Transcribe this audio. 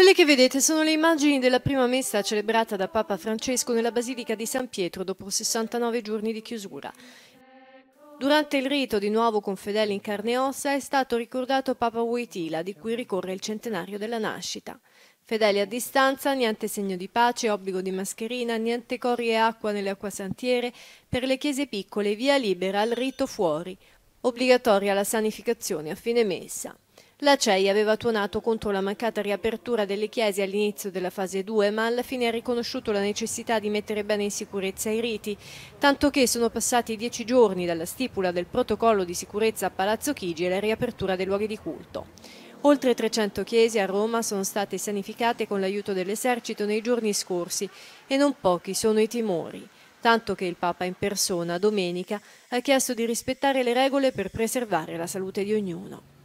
Quelle che vedete sono le immagini della prima messa celebrata da Papa Francesco nella Basilica di San Pietro dopo 69 giorni di chiusura. Durante il rito, di nuovo con fedeli in carne e ossa, è stato ricordato Papa Wojtyla, di cui ricorre il centenario della nascita. Fedeli a distanza, niente segno di pace, obbligo di mascherina, niente cori e acqua nelle acquasantiere, per le chiese piccole via libera al rito fuori, obbligatoria la sanificazione a fine messa. La CEI aveva tuonato contro la mancata riapertura delle chiese all'inizio della fase 2, ma alla fine ha riconosciuto la necessità di mettere bene in sicurezza i riti, tanto che sono passati dieci giorni dalla stipula del protocollo di sicurezza a Palazzo Chigi e la riapertura dei luoghi di culto. Oltre 300 chiese a Roma sono state sanificate con l'aiuto dell'esercito nei giorni scorsi e non pochi sono i timori tanto che il Papa in persona domenica ha chiesto di rispettare le regole per preservare la salute di ognuno.